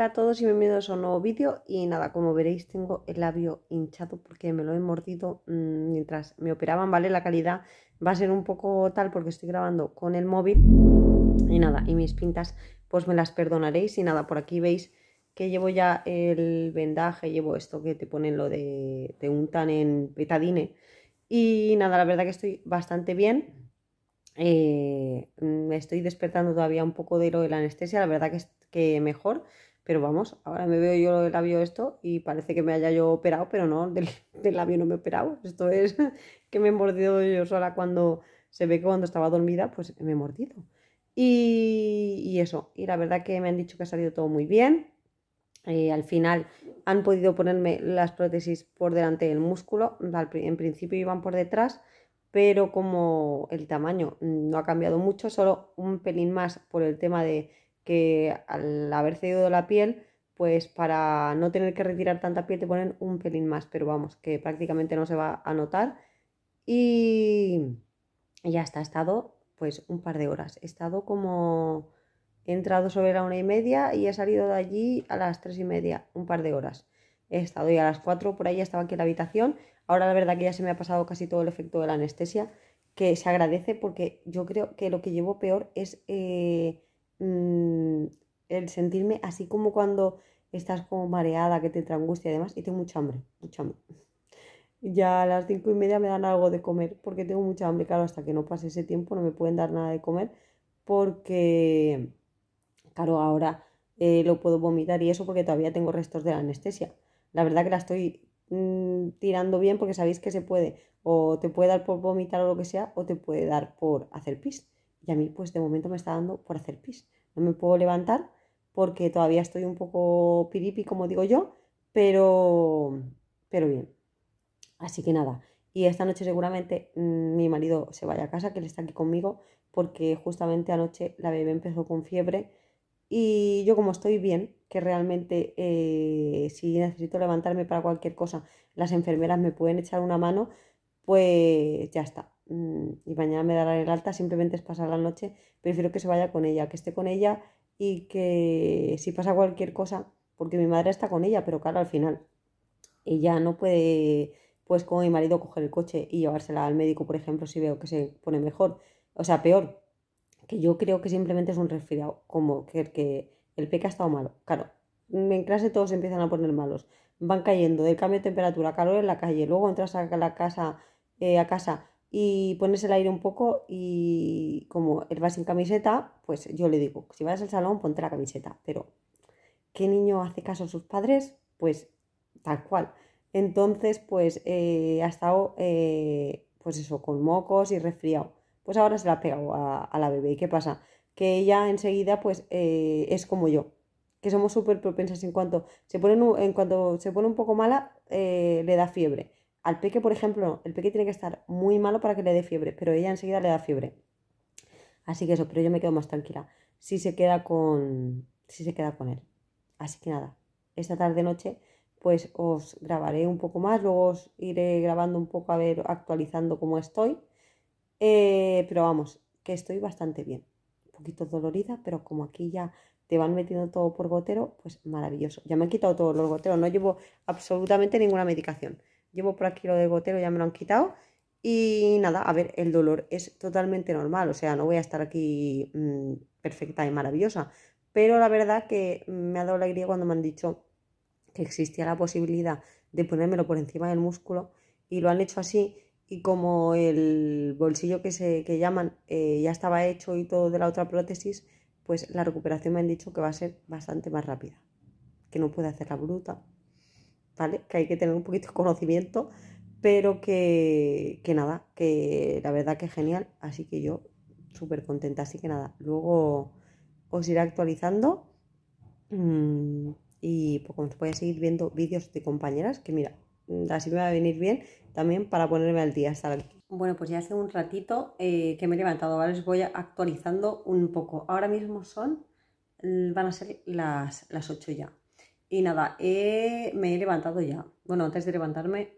Hola a todos y bienvenidos a un nuevo vídeo y nada, como veréis tengo el labio hinchado porque me lo he mordido mm, mientras me operaban, ¿vale? La calidad va a ser un poco tal porque estoy grabando con el móvil y nada, y mis pintas pues me las perdonaréis y nada, por aquí veis que llevo ya el vendaje, llevo esto que te ponen lo de, te untan en petadine y nada, la verdad que estoy bastante bien. Eh, mm, me estoy despertando todavía un poco de lo de la anestesia, la verdad que, que mejor, pero vamos, ahora me veo yo el labio esto y parece que me haya yo operado, pero no, del, labio no me he operado. Esto es que me he mordido yo sola cuando se ve que cuando estaba dormida, pues me he mordido. Y, eso, y la verdad que me han dicho que ha salido todo muy bien. Eh, al final han podido ponerme las prótesis por delante del músculo, en principio iban por detrás, pero como el tamaño no ha cambiado mucho, solo un pelín más por el tema de al haber cedido la piel, pues para no tener que retirar tanta piel te ponen un pelín más, pero vamos, que prácticamente no se va a notar. Y ya está, he estado pues un par de horas. He estado como... He entrado sobre la una y media y he salido de allí a las tres y media, un par de horas. He estado ya a las cuatro por ahí ya estaba aquí en la habitación. Ahora la verdad que ya se me ha pasado casi todo el efecto de la anestesia, que se agradece porque yo creo que lo que llevo peor es... Eh, Mm, el sentirme así como cuando estás como mareada, que te entra angustia y demás, y tengo mucha hambre, mucha hambre. Ya a las cinco y media me dan algo de comer porque tengo mucha hambre, claro, hasta que no pase ese tiempo no me pueden dar nada de comer porque, claro, ahora eh, lo puedo vomitar y eso porque todavía tengo restos de la anestesia. La verdad que la estoy mm, tirando bien porque sabéis que se puede, o te puede dar por vomitar o lo que sea, o te puede dar por hacer pis y a mí pues de momento me está dando por hacer pis. No me puedo levantar porque todavía estoy un poco piripi, como digo yo, pero, pero bien. Así que nada, y esta noche seguramente mm, mi marido se vaya a casa, que él está aquí conmigo, porque justamente anoche la bebé empezó con fiebre y yo como estoy bien, que realmente eh, si necesito levantarme para cualquier cosa, las enfermeras me pueden echar una mano, pues ya está. Mm, y mañana me dará el alta, simplemente es pasar la noche, prefiero que se vaya con ella, que esté con ella y que si pasa cualquier cosa, porque mi madre está con ella, pero claro, al final ella no puede, pues con mi marido, coger el coche y llevársela al médico, por ejemplo, si veo que se pone mejor, o sea, peor, que yo creo que simplemente es un resfriado, como que, que el peque ha estado malo, claro, en clase todos empiezan a poner malos, van cayendo del cambio de temperatura, calor en la calle, luego entras a la casa, eh, a casa y pones el aire un poco y como él va sin camiseta, pues yo le digo, si vas al salón ponte la camiseta, pero ¿qué niño hace caso a sus padres? Pues tal cual. Entonces, pues eh, ha estado, eh, pues eso, con mocos y resfriado. Pues ahora se la ha pegado a, la bebé. ¿Y qué pasa? Que ella enseguida, pues eh, es como yo, que somos súper propensas en cuanto se pone, en cuanto se pone un poco mala, le da fiebre al peque, por ejemplo, el peque tiene que estar muy malo para que le dé fiebre, pero ella enseguida le da fiebre. Así que eso, pero yo me quedo más tranquila. Si se queda con, si se queda él. Así que nada, esta tarde noche pues os grabaré un poco más, luego os iré grabando un poco a ver, actualizando cómo estoy. Eh, pero vamos, que estoy bastante bien. Un poquito dolorida, pero como aquí ya te van metiendo todo por gotero, pues maravilloso. Ya me han quitado todos los goteros, no llevo absolutamente ninguna medicación. Llevo por aquí lo de gotero, ya me lo han quitado. Y nada, a ver, el dolor es totalmente normal, o sea, no voy a estar aquí mm, perfecta y maravillosa, pero la verdad que me ha dado alegría cuando me han dicho que existía la posibilidad de ponérmelo por encima del músculo y lo han hecho así y como el bolsillo que se llaman eh, ya estaba hecho y todo de la otra prótesis, pues la recuperación me han dicho que va a ser bastante más rápida, que no puede hacer la bruta, que hay que tener un poquito de conocimiento, pero que, nada, que la verdad que es genial, así que yo súper contenta, así que nada, luego os iré actualizando mm, y pues voy a seguir viendo vídeos de compañeras, que mira, mm, así me va a venir bien también para ponerme al día Bueno, pues ya hace un ratito eh, que me he levantado, ¿vale? Os voy actualizando un poco. Ahora mismo son, van a ser las, las 8 ya. Y nada, me he levantado ya. Bueno, antes de levantarme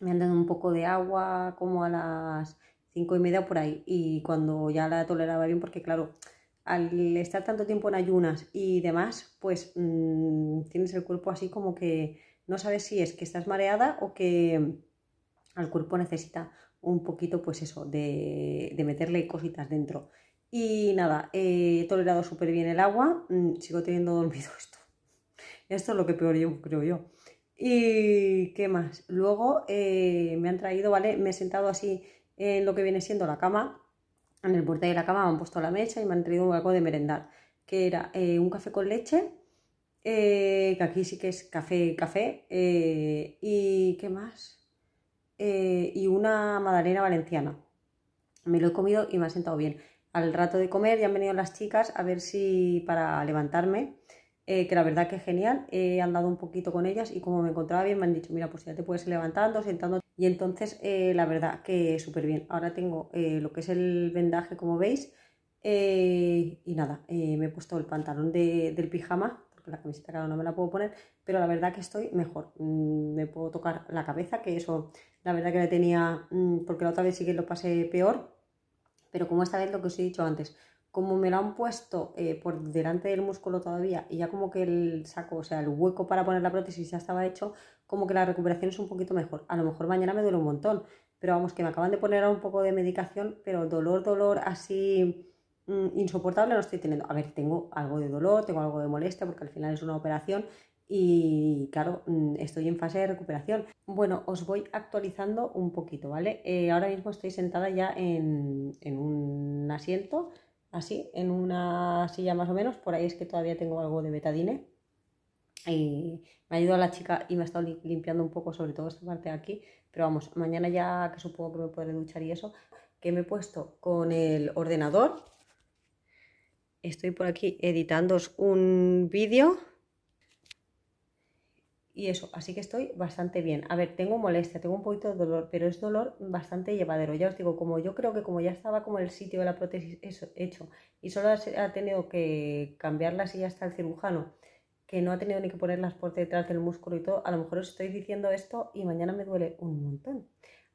me han dado un poco de agua como a las cinco y media por ahí. Y cuando ya la toleraba bien, porque claro, al estar tanto tiempo en ayunas y demás, pues mm, tienes el cuerpo así como que no sabes si es que estás mareada o que al cuerpo necesita un poquito, pues eso, de, de meterle cositas dentro. Y nada, he tolerado súper bien el agua, mm, sigo teniendo dormido esto esto es lo que peor yo creo yo. ¿Y qué más? Luego eh, me han traído, ¿vale? Me he sentado así en lo que viene siendo la cama, en el borde de la cama me han puesto la mecha y me han traído algo de merendar, que era eh, un café con leche, eh, que aquí sí que es café, café, y ¿qué más? y una madalena valenciana. Me lo he comido y me ha sentado bien. Al rato de comer ya han venido las chicas a ver si para levantarme eh, que la verdad que es genial. He andado un poquito con ellas y como me encontraba bien me han dicho, mira, pues ya te puedes ir levantando, sentando. Y entonces eh, la verdad que súper bien. Ahora tengo eh, lo que es el vendaje, como veis. y nada, me he puesto el pantalón del pijama, porque la camiseta claro no me la puedo poner, pero la verdad que estoy mejor. Mm, me puedo tocar la cabeza, que eso la verdad que la tenía, mm, porque la otra vez sí que lo pasé peor. Pero como esta vez lo que os he dicho antes, como me lo han puesto eh, por delante del músculo todavía y ya como que el saco, o sea, el hueco para poner la prótesis ya estaba hecho, como que la recuperación es un poquito mejor. A lo mejor mañana me duele un montón, pero vamos, que me acaban de poner un poco de medicación, pero dolor, dolor así mm, insoportable no estoy teniendo. A ver, tengo algo de dolor, tengo algo de molestia, porque al final es una operación y claro, mm, estoy en fase de recuperación. Bueno, os voy actualizando un poquito, ¿vale? Eh, ahora mismo estoy sentada ya en, en un asiento así, en una silla más o menos. Por ahí es que todavía tengo algo de betadine. Y me ha ayudado la chica y me ha estado limpiando un poco, sobre todo esta parte de aquí. Pero vamos, mañana ya que supongo que me podré duchar y eso, que me he puesto con el ordenador. Estoy por aquí editando un vídeo y eso, así que estoy bastante bien. A ver, tengo molestia, tengo un poquito de dolor, pero es dolor bastante llevadero. Ya os digo, como yo creo que como ya estaba como el sitio de la prótesis hecho y solo ha tenido que cambiarla si ya está el cirujano, que no ha tenido ni que ponerlas por detrás del músculo y todo, a lo mejor os estoy diciendo esto y mañana me duele un montón.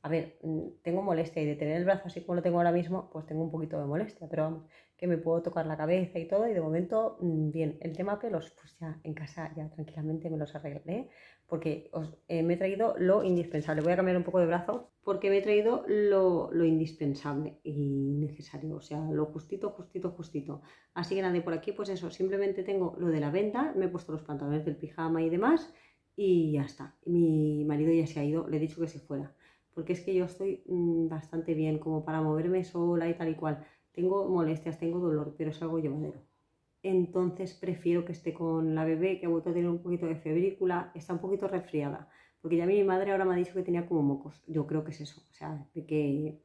A ver, mm, tengo molestia y de tener el brazo así como lo tengo ahora mismo, pues tengo un poquito de molestia, pero vamos, que me puedo tocar la cabeza y todo, y de momento, mm, bien, el tema pelos, pues ya en casa ya tranquilamente me los arreglé. porque os, eh, me he traído lo indispensable. Voy a cambiar un poco de brazo, porque me he traído lo, indispensable y necesario, o sea, lo justito, justito, justito. Así que nada, por aquí, pues eso, simplemente tengo lo de la venta. me he puesto los pantalones del pijama y demás, y ya está. Mi marido ya se ha ido, le he dicho que se fuera, porque es que yo estoy mm, bastante bien como para moverme sola y tal y cual tengo molestias, tengo dolor, pero es algo llevadero. Entonces prefiero que esté con la bebé, que ha vuelto a tener un poquito de febrícula, está un poquito resfriada. Porque ya mi madre ahora me ha dicho que tenía como mocos. Yo creo que es eso. O sea, que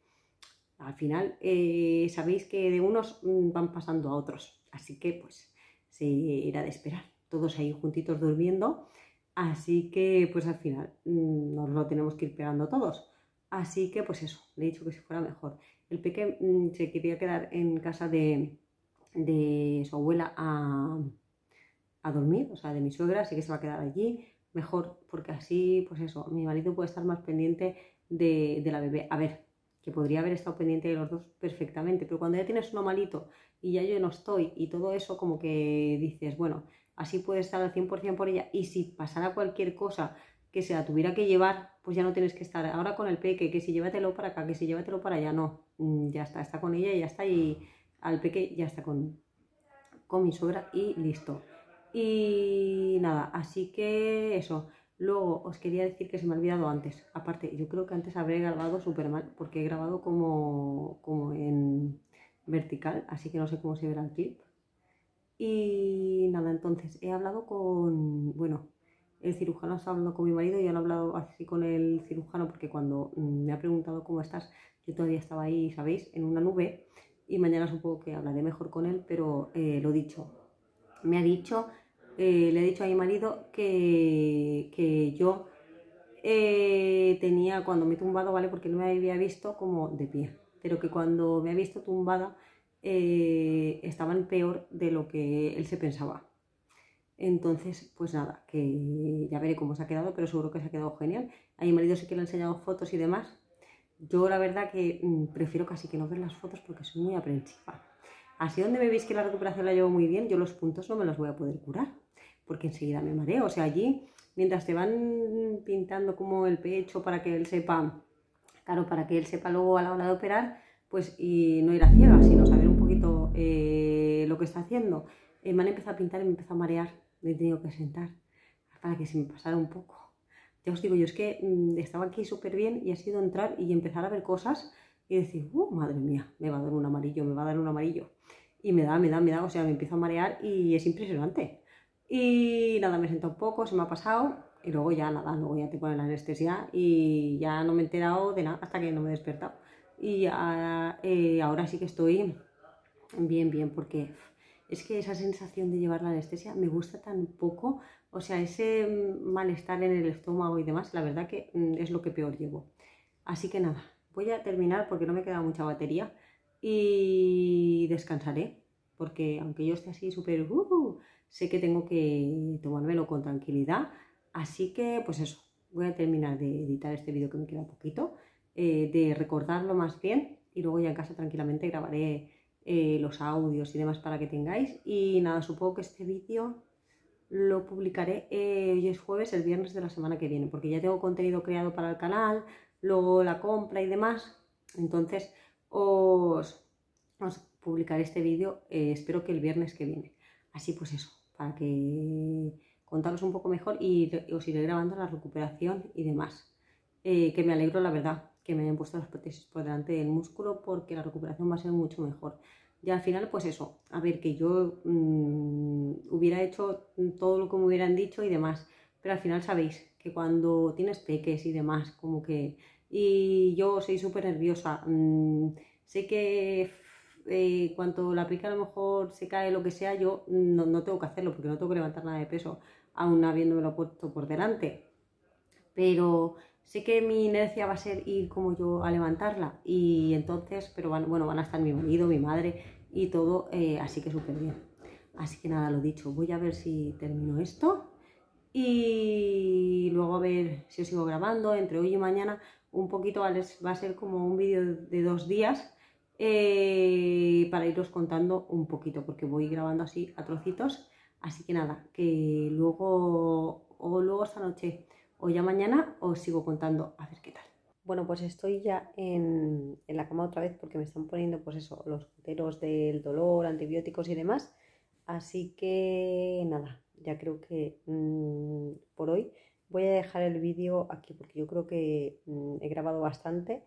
al final eh, sabéis que de unos mm, van pasando a otros. Así que pues se irá de esperar. Todos ahí juntitos durmiendo. Así que pues al final mm, nos lo tenemos que ir pegando todos. Así que pues eso, le he dicho que si fuera mejor. El peque mm, se quería quedar en casa de, de su abuela a, a, dormir, o sea, de mi suegra, así que se va a quedar allí. Mejor, porque así, pues eso, mi malito puede estar más pendiente de, de la bebé. A ver, que podría haber estado pendiente de los dos perfectamente, pero cuando ya tienes uno malito y ya yo no estoy y todo eso como que dices, bueno, así puede estar al 100% por ella y si pasara cualquier cosa que se la tuviera que llevar, pues ya no tienes que estar ahora con el peque, que si llévatelo para acá, que si llévatelo para allá, no, mm, ya está, está con ella, y ya está, y al peque ya está con, mi sobra y listo. Y nada, así que eso. Luego os quería decir que se me ha olvidado antes. Aparte, yo creo que antes habré grabado súper mal porque he grabado como, como en vertical, así que no sé cómo se verá el clip. Y nada, entonces he hablado con, bueno, el cirujano está hablando con mi marido y he hablado así con el cirujano porque cuando mm, me ha preguntado cómo estás, yo todavía estaba ahí, ¿sabéis?, en una nube y mañana supongo que hablaré mejor con él, pero eh, lo lo dicho, me ha dicho, eh, le he dicho a mi marido que, yo eh, tenía cuando me he tumbado, ¿vale?, porque no me había visto como de pie, pero que cuando me ha visto tumbada estaban peor de lo que él se pensaba. Entonces, pues nada, que ya veré cómo se ha quedado, pero seguro que se ha quedado genial. A mi marido sí que le he enseñado fotos y demás. Yo la verdad que mm, prefiero casi que no ver las fotos porque soy muy aprensiva. Así donde me veis que la recuperación la llevo muy bien, yo los puntos no me los voy a poder curar, porque enseguida me mareo. O sea, allí, mientras te van pintando como el pecho para que él sepa, claro, para que él sepa luego a la hora de operar, pues y no ir a ciegas, sino saber un poquito eh, lo que está haciendo. Eh, me han empezado a pintar y me empezó a marear me he tenido que sentar para que se me pasara un poco. Ya os digo, yo es que mm, estaba aquí súper bien y ha sido entrar y empezar a ver cosas y decir, ¡uh, madre mía! Me va a dar un amarillo, me va a dar un amarillo. Y me da, me da, me da, o sea, me empiezo a marear y es impresionante. Y nada, me sentado un poco, se me ha pasado y luego ya nada, luego ya tengo la anestesia y ya no me he enterado de nada hasta que no me he despertado. Y eh, ahora sí que estoy bien, bien, porque es que esa sensación de llevar la anestesia me gusta tan poco, o sea, ese mm, malestar en el estómago y demás, la verdad que mm, es lo que peor llevo. Así que nada, voy a terminar porque no me queda mucha batería y descansaré, porque aunque yo esté así súper, uh, sé que tengo que tomármelo con tranquilidad, así que pues eso, voy a terminar de editar este vídeo que me queda poquito, eh, de recordarlo más bien y luego ya en casa tranquilamente grabaré eh, los audios y demás para que tengáis. Y nada, supongo que este vídeo lo publicaré eh, hoy es jueves, el viernes de la semana que viene, porque ya tengo contenido creado para el canal, luego la compra y demás. Entonces os, os publicaré este vídeo, eh, espero que el viernes que viene. Así pues eso, para que contaros un poco mejor y, os iré grabando la recuperación y demás. que me alegro, la verdad, que me hayan puesto las prótesis por delante del músculo porque la recuperación va a ser mucho mejor. Y al final, pues eso, a ver, que yo mm, hubiera hecho todo lo que me hubieran dicho y demás, pero al final sabéis que cuando tienes peques y demás, como que... Y yo soy súper nerviosa, mm, sé que eh, cuando la pica a lo mejor se cae lo que sea, yo no, no, tengo que hacerlo porque no tengo que levantar nada de peso, aún habiéndomelo puesto por delante. Pero sé que mi inercia va a ser ir como yo a levantarla y entonces, pero bueno, van a estar mi marido, mi madre y todo, eh, así que súper bien. Así que nada, lo dicho, voy a ver si termino esto y luego a ver si os sigo grabando entre hoy y mañana. Un poquito va a ser como un vídeo de dos días eh, para iros contando un poquito, porque voy grabando así a trocitos. Así que nada, que luego o luego esta noche o ya mañana os sigo contando a ver qué tal. Bueno, pues estoy ya en, la cama otra vez porque me están poniendo pues eso, los cuteros del dolor, antibióticos y demás. Así que nada, ya creo que mm, por hoy voy a dejar el vídeo aquí porque yo creo que mm, he grabado bastante.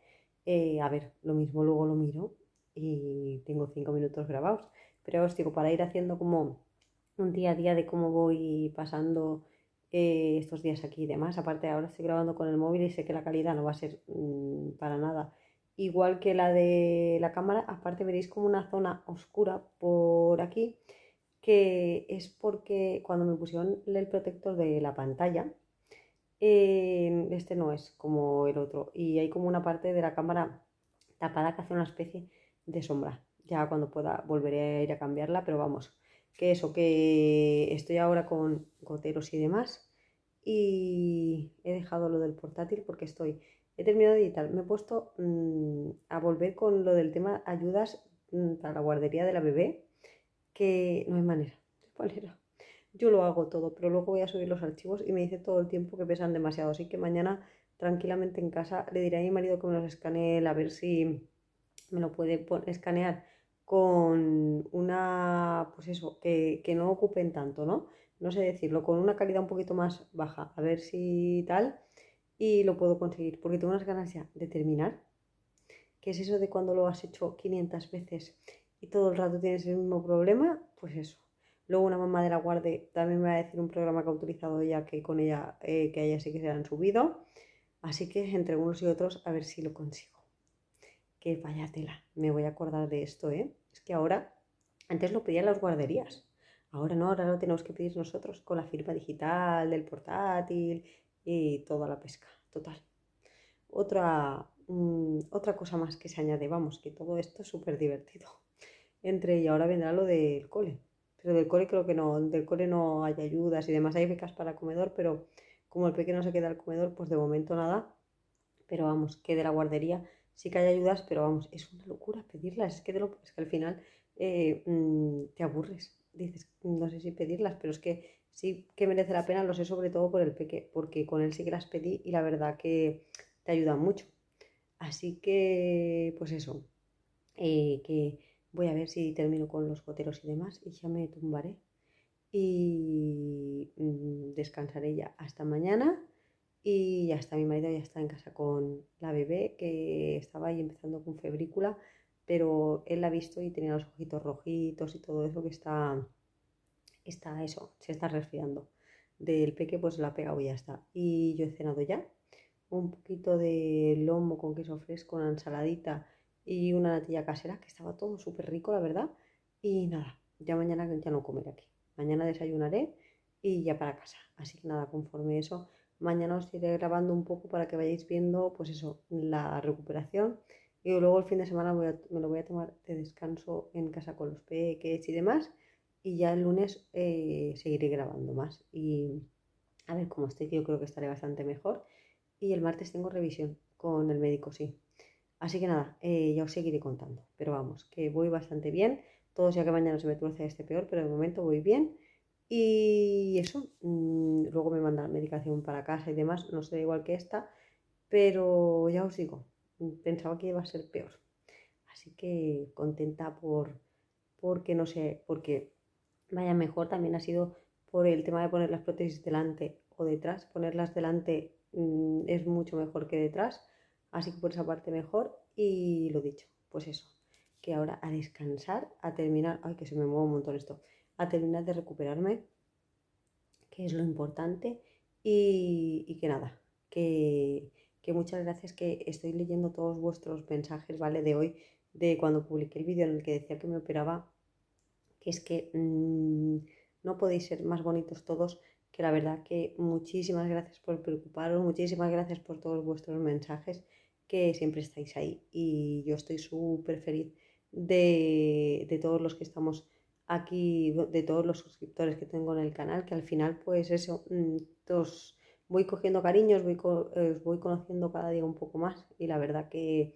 Eh, a ver, lo mismo luego lo miro y tengo cinco minutos grabados. Pero os digo, para ir haciendo como un día a día de cómo voy pasando eh, estos días aquí y demás. Aparte, ahora estoy grabando con el móvil y sé que la calidad no va a ser mm, para nada igual que la de la cámara. Aparte, veréis como una zona oscura por aquí, que es porque cuando me pusieron el protector de la pantalla, eh, este no es como el otro, y hay como una parte de la cámara tapada que hace una especie de sombra. Ya cuando pueda volveré a ir a cambiarla, pero vamos, que eso, que estoy ahora con goteros y demás y he dejado lo del portátil porque estoy, he terminado de editar, me he puesto mm, a volver con lo del tema ayudas mm, para la guardería de la bebé, que no hay manera, no hay manera. Yo lo hago todo, pero luego voy a subir los archivos y me dice todo el tiempo que pesan demasiado, así que mañana tranquilamente en casa le diré a mi marido que me los escanee a ver si me lo puede escanear con una, pues eso, que, no ocupen tanto, ¿no? No sé decirlo, con una calidad un poquito más baja, a ver si tal, y lo puedo conseguir, porque tengo unas ganas ya de terminar. Que es eso de cuando lo has hecho 500 veces y todo el rato tienes el mismo problema? Pues eso. Luego una mamá de la guarde también me va a decir un programa que ha utilizado ya que con ella, eh, que ella sí que se han subido. Así que entre unos y otros a ver si lo consigo que vaya tela, me voy a acordar de esto, ¿eh? Es que ahora, antes lo pedían las guarderías, ahora no, ahora lo tenemos que pedir nosotros con la firma digital del portátil y toda la pesca, total. Otra, mm, otra cosa más que se añade, vamos, que todo esto es súper divertido. Entre y ahora vendrá lo del cole, pero del cole creo que no, del cole no hay ayudas y demás, hay becas para comedor, pero como el pequeño se queda al comedor, pues de momento nada, pero vamos, que de la guardería sí que hay ayudas, pero vamos, es una locura pedirlas, es que, que al final eh, mm, te aburres, dices, no sé si pedirlas, pero es que sí que merece la pena, lo sé sobre todo por el peque, porque con él sí que las pedí y la verdad que te ayudan mucho. Así que, pues eso, eh, que voy a ver si termino con los goteros y demás y ya me tumbaré y mm, descansaré ya hasta mañana y ya está, mi marido ya está en casa con la bebé, que estaba ahí empezando con febrícula, pero él la ha visto y tenía los ojitos rojitos y todo eso que está, está eso, se está resfriando. Del peque pues la ha pegado y ya está. Y yo he cenado ya, un poquito de lomo con queso fresco, una ensaladita y una natilla casera, que estaba todo súper rico, la verdad. Y nada, ya mañana ya no comeré aquí. Mañana desayunaré y ya para casa. Así que nada, conforme eso, Mañana os iré grabando un poco para que vayáis viendo, pues eso, la recuperación. Y luego el fin de semana me lo voy a tomar de descanso en casa con los peques y demás. Y ya el lunes eh, seguiré grabando más. Y a ver cómo estoy, yo creo que estaré bastante mejor. Y el martes tengo revisión con el médico, sí. Así que nada, eh, ya os seguiré contando. Pero vamos, que voy bastante bien. Todos ya que mañana se me tuerce este peor, pero de momento voy bien y eso, mm, luego me mandan medicación para casa y demás, no sé igual que esta, pero ya os sigo. pensaba que iba a ser peor. Así que contenta por porque no sé, porque vaya mejor también ha sido por el tema de poner las prótesis delante o detrás, ponerlas delante mm, es mucho mejor que detrás, así que por esa parte mejor y lo dicho, pues eso, que ahora a descansar, a terminar, ay que se me mueve un montón esto a terminar de recuperarme, que es lo importante, y, que nada, que, muchas gracias, que estoy leyendo todos vuestros mensajes, ¿vale? De hoy, de cuando publiqué el vídeo en el que decía que me operaba, que es que mm, no podéis ser más bonitos todos, que la verdad que muchísimas gracias por preocuparos, muchísimas gracias por todos vuestros mensajes, que siempre estáis ahí y yo estoy súper feliz de, de todos los que estamos aquí de todos los suscriptores que tengo en el canal, que al final pues eso, mm, voy cogiendo cariños, voy, eh, os voy conociendo cada día un poco más y la verdad que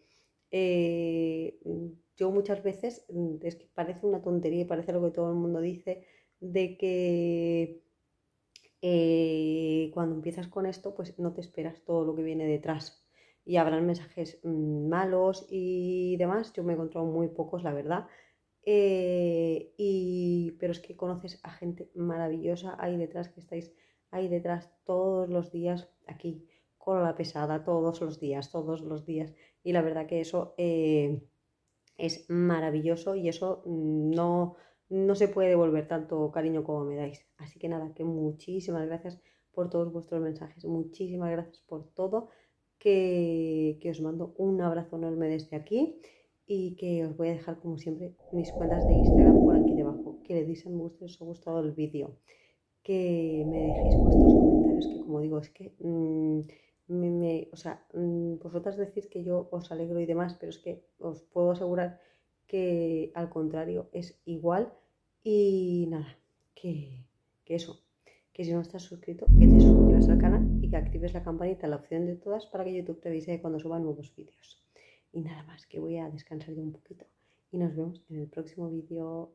eh, mm, yo muchas veces, mm, es que parece una tontería, parece lo que todo el mundo dice, de que eh, cuando empiezas con esto pues no te esperas todo lo que viene detrás. Y habrán mensajes malos y demás. Yo me he encontrado muy pocos, la verdad eh, y, pero es que conoces a gente maravillosa ahí detrás, que estáis ahí detrás todos los días aquí, con la pesada, todos los días, todos los días. Y la verdad que eso eh, es maravilloso y eso no, no se puede devolver tanto cariño como me dais. Así que nada, que muchísimas gracias por todos vuestros mensajes, muchísimas gracias por todo, que, que os mando un abrazo enorme desde aquí y que os voy a dejar como siempre mis cuentas de Instagram por aquí debajo, que le deis a me gusta si os ha gustado el vídeo, que me dejéis vuestros comentarios, que como digo, es que, mm, me, o sea, mm, vosotras decís que yo os alegro y demás, pero es que os puedo asegurar que al contrario es igual y nada, que, que eso, que si no estás suscrito, que te suscribas al canal y que actives la campanita, la opción de todas, para que YouTube te avise cuando suba nuevos vídeos. Y nada más, que voy a descansar yo un poquito y nos vemos en el próximo vídeo.